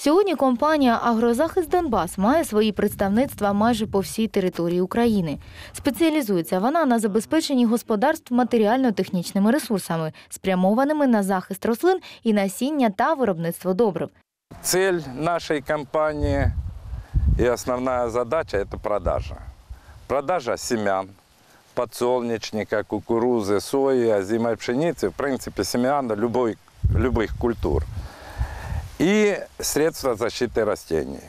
Сьогодні компанія Агрозахист Донбас має свої представництва майже по всій території України. Спеціалізується вона на забезпеченні господарств матеріально-технічними ресурсами, спрямованими на захист рослин і насіння та виробництво добрив. Ціль нашої компанії і основна задача – це продажа. Продажа сім'ян подсолнечника, кукурузы, сої, озимой пшеницы, в принципі, семян будь-яких культур – и средства защиты растений.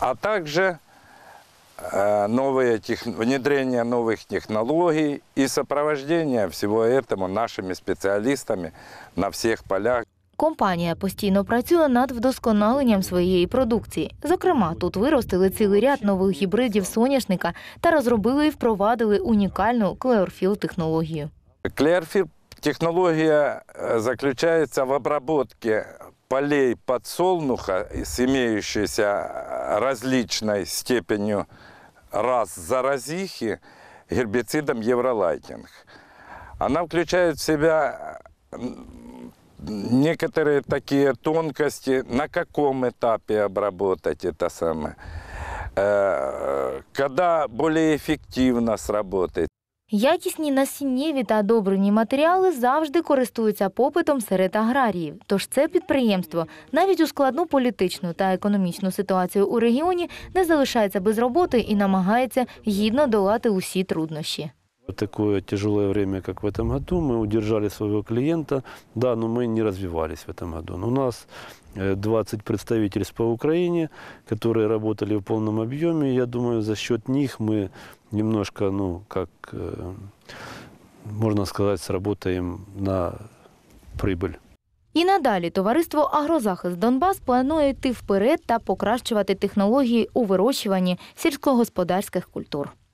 А также э, новые тех... внедрение новых технологий и сопровождение всего этому нашими специалистами на всех полях. Компанія постійно працює над вдосконаленням своєї продукції. Зокрема, тут виростили цілий ряд нових гібридів соняшника та розробили і впровадили унікальну клеорфіл технологію. Клеорфіл Технология э, заключается в обработке полей подсолнуха с имеющейся э, различной степенью раз заразихи гербицидом Евролайтинг. Она включает в себя э, некоторые такие тонкости, на каком этапе обработать это самое, когда более эффективно сработает. Якісні насіннєві та добрині матеріали завжди користуються попитом серед аграріїв. Тож це підприємство навіть у складну політичну та економічну ситуацію у регіоні не залишається без роботи і намагається гідно долати усі труднощі. Такое тяжелое время, как в этом году, мы удержали своего клиента, да, но мы не развивались в этом году. Но у нас 20 э, представительств по Украине, которые работали в полном объеме. Я думаю, за счет них мы немножко, ну, как э, можно сказать, сработаем на прибыль. І надалі товариство Агрозахист Донбас планує йти вперед та покращувати технології у вирощуванні сільськогосподарських культур.